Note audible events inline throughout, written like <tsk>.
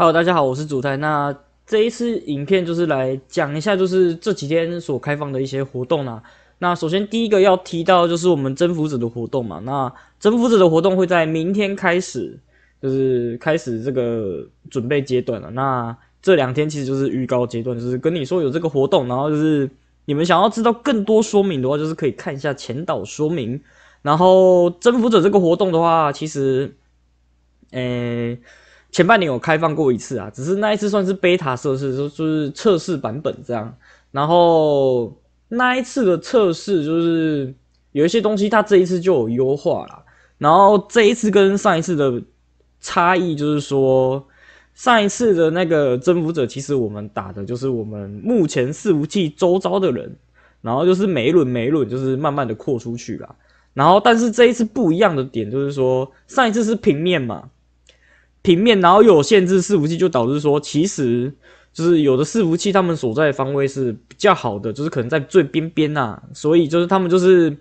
Hello，大家好，我是主台。那这一次影片就是来讲一下，就是这几天所开放的一些活动啊。那首先第一个要提到就是我们征服者的活动嘛。那征服者的活动会在明天开始，就是开始这个准备阶段了。那这两天其实就是预告阶段，就是跟你说有这个活动，然后就是你们想要知道更多说明的话，就是可以看一下前导说明。然后征服者这个活动的话，其实，诶。前半年有开放过一次啊，只是那一次算是 beta 测试，就是测试版本这样。然后那一次的测试就是有一些东西，它这一次就有优化了。然后这一次跟上一次的差异就是说，上一次的那个征服者，其实我们打的就是我们目前四武器周遭的人，然后就是每一轮每一轮就是慢慢的扩出去了。然后但是这一次不一样的点就是说，上一次是平面嘛。平面，然后有限制伺服器，就导致说，其实就是有的伺服器他们所在方位是比较好的，就是可能在最边边呐，所以就是他们就是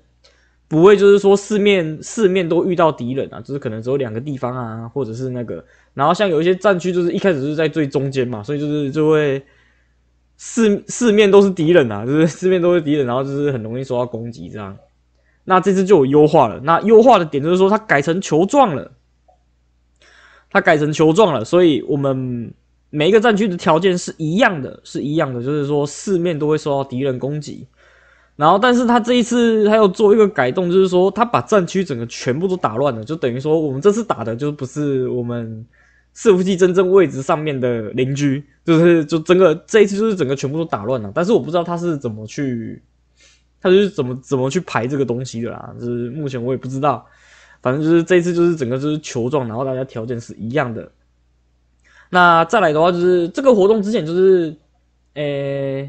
不会就是说四面四面都遇到敌人啊，就是可能只有两个地方啊，或者是那个，然后像有一些战区就是一开始是在最中间嘛，所以就是就会四四面都是敌人啊，就是 <laughs> 四面都是敌人，然后就是很容易受到攻击这样。那这次就有优化了，那优化的点就是说它改成球状了。它改成球状了，所以我们每一个战区的条件是一样的，是一样的，就是说四面都会受到敌人攻击。然后，但是他这一次他又做一个改动，就是说他把战区整个全部都打乱了，就等于说我们这次打的就不是我们四服器真正位置上面的邻居，就是就整个这一次就是整个全部都打乱了。但是我不知道他是怎么去，他就是怎么怎么去排这个东西的啦，就是目前我也不知道。反正就是这次就是整个就是球状，然后大家条件是一样的。那再来的话就是这个活动之前就是，呃，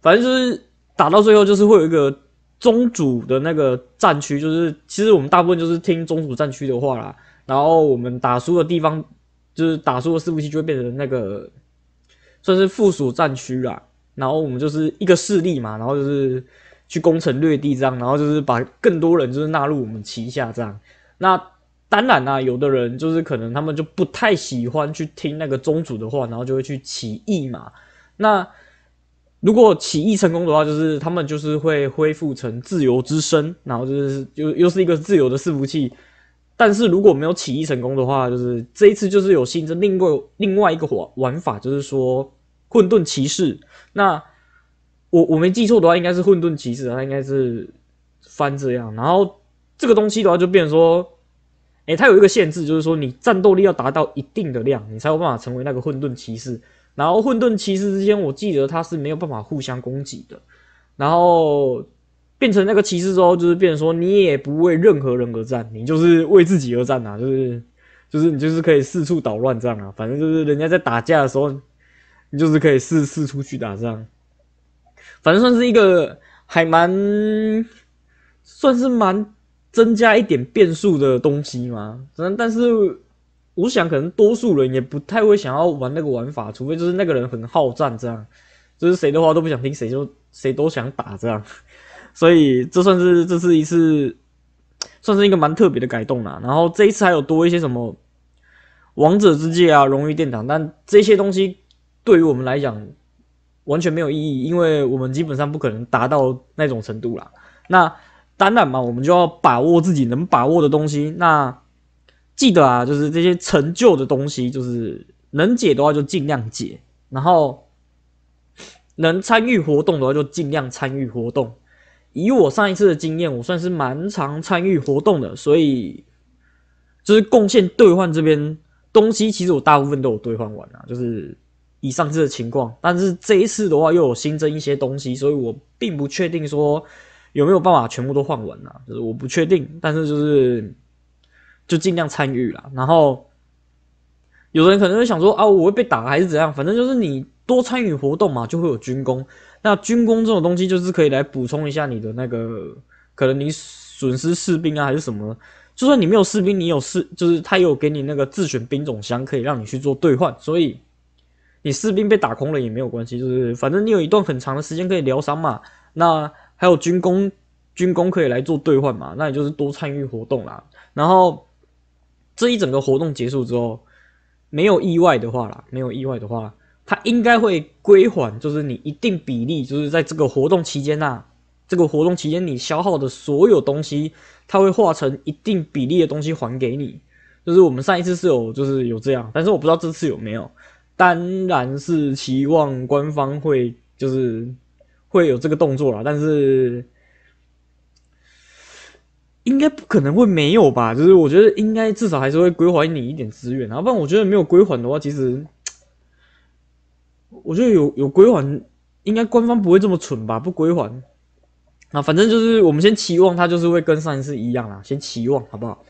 反正就是打到最后就是会有一个宗主的那个战区，就是其实我们大部分就是听宗主战区的话啦。然后我们打输的地方就是打输的服务器就会变成那个算是附属战区啦。然后我们就是一个势力嘛，然后就是去攻城略地这样，然后就是把更多人就是纳入我们旗下这样。那当然啊，有的人就是可能他们就不太喜欢去听那个宗主的话，然后就会去起义嘛。那如果起义成功的话，就是他们就是会恢复成自由之身，然后就是又又是一个自由的伺服器。但是如果没有起义成功的话，就是这一次就是有新增另外另外一个玩玩法，就是说混沌骑士。那我我没记错的话，应该是混沌骑士啊，他应该是翻这样，然后。这个东西的话，就变成说，哎，它有一个限制，就是说你战斗力要达到一定的量，你才有办法成为那个混沌骑士。然后混沌骑士之间，我记得它是没有办法互相攻击的。然后变成那个骑士之后，就是变成说，你也不为任何人而战，你就是为自己而战啊，就是就是你就是可以四处捣乱这样啊。反正就是人家在打架的时候，你就是可以四四处去打仗。反正算是一个还蛮，算是蛮。增加一点变数的东西嘛，但但是我想可能多数人也不太会想要玩那个玩法，除非就是那个人很好战这样，就是谁的话都不想听，谁就谁都想打这样。所以这算是这是一次，算是一个蛮特别的改动啦。然后这一次还有多一些什么王者之界啊、荣誉殿堂，但这些东西对于我们来讲完全没有意义，因为我们基本上不可能达到那种程度啦。那。当然嘛，我们就要把握自己能把握的东西。那记得啊，就是这些陈旧的东西，就是能解的话就尽量解，然后能参与活动的话就尽量参与活动。以我上一次的经验，我算是蛮常参与活动的，所以就是贡献兑换这边东西，其实我大部分都有兑换完啊，就是以上次的情况，但是这一次的话又有新增一些东西，所以我并不确定说。有没有办法全部都换完呢？就是我不确定，但是就是就尽量参与了。然后有人可能会想说啊，我会被打还是怎样？反正就是你多参与活动嘛，就会有军工。那军工这种东西就是可以来补充一下你的那个，可能你损失士兵啊还是什么。就算你没有士兵，你有士就是他有给你那个自选兵种箱，可以让你去做兑换。所以你士兵被打空了也没有关系，就是反正你有一段很长的时间可以疗伤嘛。那还有军工，军工可以来做兑换嘛？那也就是多参与活动啦。然后这一整个活动结束之后，没有意外的话啦，没有意外的话，它应该会归还，就是你一定比例，就是在这个活动期间呐，这个活动期间你消耗的所有东西，它会化成一定比例的东西还给你。就是我们上一次是有，就是有这样，但是我不知道这次有没有。当然是期望官方会就是。会有这个动作啦，但是应该不可能会没有吧？就是我觉得应该至少还是会归还你一点资源啊，不然我觉得没有归还的话，其实 <tsk> 我觉得有有归还，应该官方不会这么蠢吧？不归还？啊，反正就是我们先期望，它就是会跟上一次一样啦，先期望好不好？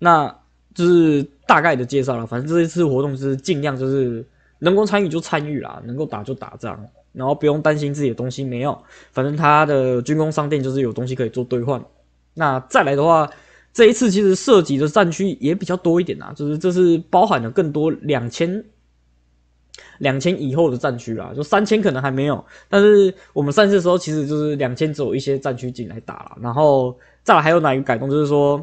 那就是大概的介绍了，反正这一次活动就是尽量就是能够参与就参与啦，能够打就打仗。然后不用担心自己的东西没有，反正他的军工商店就是有东西可以做兑换。那再来的话，这一次其实涉及的战区也比较多一点啊，就是这是包含了更多两千、两千以后的战区啦，就三千可能还没有。但是我们上次的时候，其实就是两千只有一些战区进来打了。然后再来还有哪一个改动？就是说，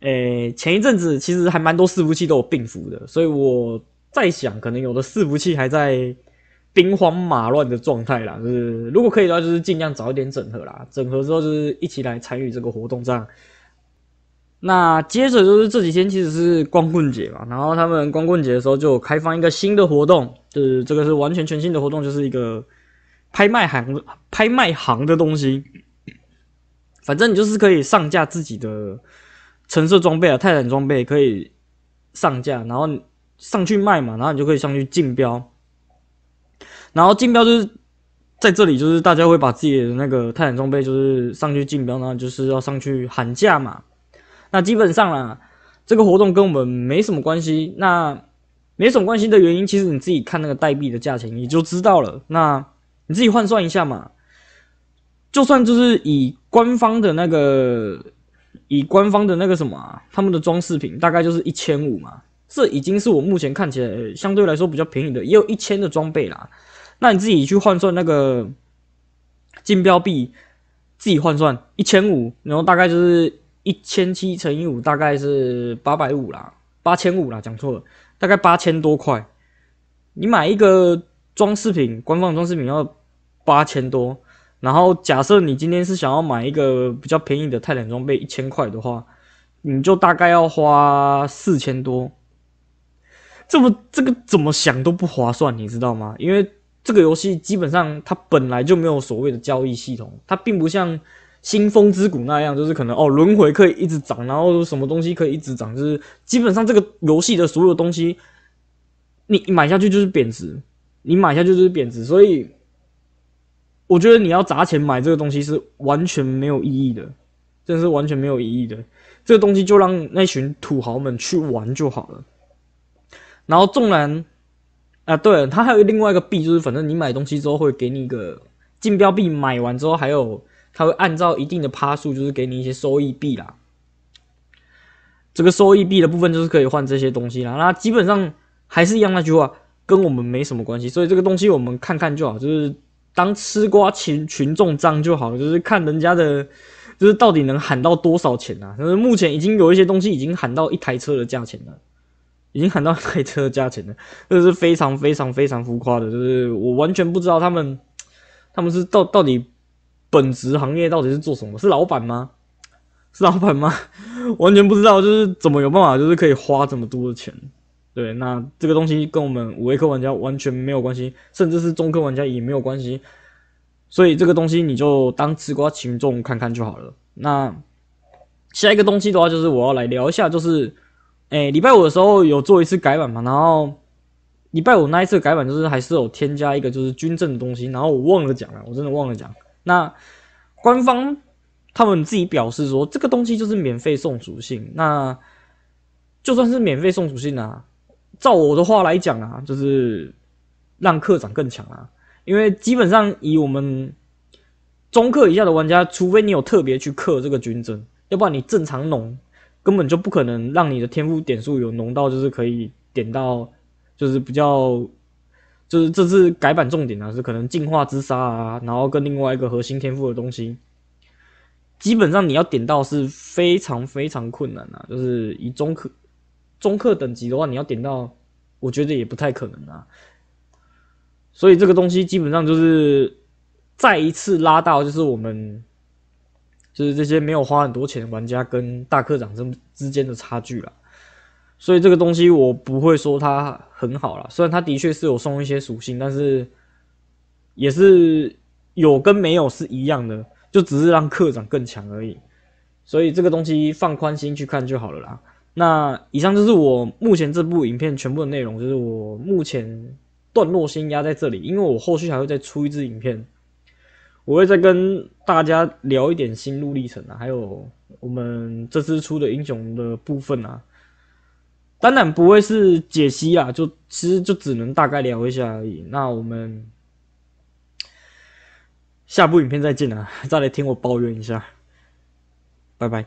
诶，前一阵子其实还蛮多伺服器都有病服的，所以我在想，可能有的伺服器还在。兵荒马乱的状态啦，就是如果可以的话，就是尽量早一点整合啦。整合之后，就是一起来参与这个活动这样。那接着就是这几天其实是光棍节嘛，然后他们光棍节的时候就开放一个新的活动，就是这个是完全全新的活动，就是一个拍卖行拍卖行的东西。反正你就是可以上架自己的橙色装备啊，泰坦装备可以上架，然后上去卖嘛，然后你就可以上去竞标。然后竞标就是在这里，就是大家会把自己的那个泰坦装备就是上去竞标，那就是要上去喊价嘛。那基本上啦，这个活动跟我们没什么关系。那没什么关系的原因，其实你自己看那个代币的价钱你就知道了。那你自己换算一下嘛，就算就是以官方的那个，以官方的那个什么，他们的装饰品大概就是一千五嘛。这已经是我目前看起来相对来说比较便宜的，也有一千的装备啦。那你自己去换算那个竞标币，自己换算一千五，然后大概就是一千七乘以五，大概是八百五啦，八千五啦，讲错了，大概八千多块。你买一个装饰品，官方装饰品要八千多，然后假设你今天是想要买一个比较便宜的泰坦装备一千块的话，你就大概要花四千多，这么这个怎么想都不划算，你知道吗？因为。这个游戏基本上它本来就没有所谓的交易系统，它并不像《新风之谷》那样，就是可能哦轮回可以一直涨，然后什么东西可以一直涨，就是基本上这个游戏的所有东西，你买下去就是贬值，你买下去就是贬值，所以我觉得你要砸钱买这个东西是完全没有意义的，真的是完全没有意义的，这个东西就让那群土豪们去玩就好了，然后纵然。啊，对了，它还有另外一个币，就是反正你买东西之后会给你一个竞标币，买完之后还有，它会按照一定的趴数，就是给你一些收益币啦。这个收益币的部分就是可以换这些东西啦。那基本上还是一样那句话，跟我们没什么关系，所以这个东西我们看看就好，就是当吃瓜群群众脏就好了，就是看人家的，就是到底能喊到多少钱啊？就是目前已经有一些东西已经喊到一台车的价钱了。已经喊到开车价钱了，<laughs> 这是非常非常非常浮夸的，就是我完全不知道他们他们是到到底本职行业到底是做什么？是老板吗？是老板吗？<laughs> 完全不知道，就是怎么有办法，就是可以花这么多的钱？对，那这个东西跟我们五 A 科玩家完全没有关系，甚至是中科玩家也没有关系，所以这个东西你就当吃瓜群众看看就好了。那下一个东西的话，就是我要来聊一下，就是。哎，礼拜五的时候有做一次改版嘛？然后礼拜五那一次改版就是还是有添加一个就是军政的东西，然后我忘了讲了，我真的忘了讲。那官方他们自己表示说这个东西就是免费送属性，那就算是免费送属性啊，照我的话来讲啊，就是让课长更强啊，因为基本上以我们中课以下的玩家，除非你有特别去克这个军政，要不然你正常弄根本就不可能让你的天赋点数有浓到，就是可以点到，就是比较，就是这次改版重点啊，是可能进化之杀啊，然后跟另外一个核心天赋的东西，基本上你要点到是非常非常困难啊，就是以中克中克等级的话，你要点到，我觉得也不太可能啊。所以这个东西基本上就是再一次拉到，就是我们。就是这些没有花很多钱的玩家跟大课长之之间的差距了，所以这个东西我不会说它很好了，虽然它的确是有送一些属性，但是也是有跟没有是一样的，就只是让课长更强而已，所以这个东西放宽心去看就好了啦。那以上就是我目前这部影片全部的内容，就是我目前段落先压在这里，因为我后续还会再出一支影片。我会再跟大家聊一点心路历程啊，还有我们这次出的英雄的部分啊，当然不会是解析啊，就其实就只能大概聊一下而已。那我们下部影片再见啊，再来听我抱怨一下，拜拜。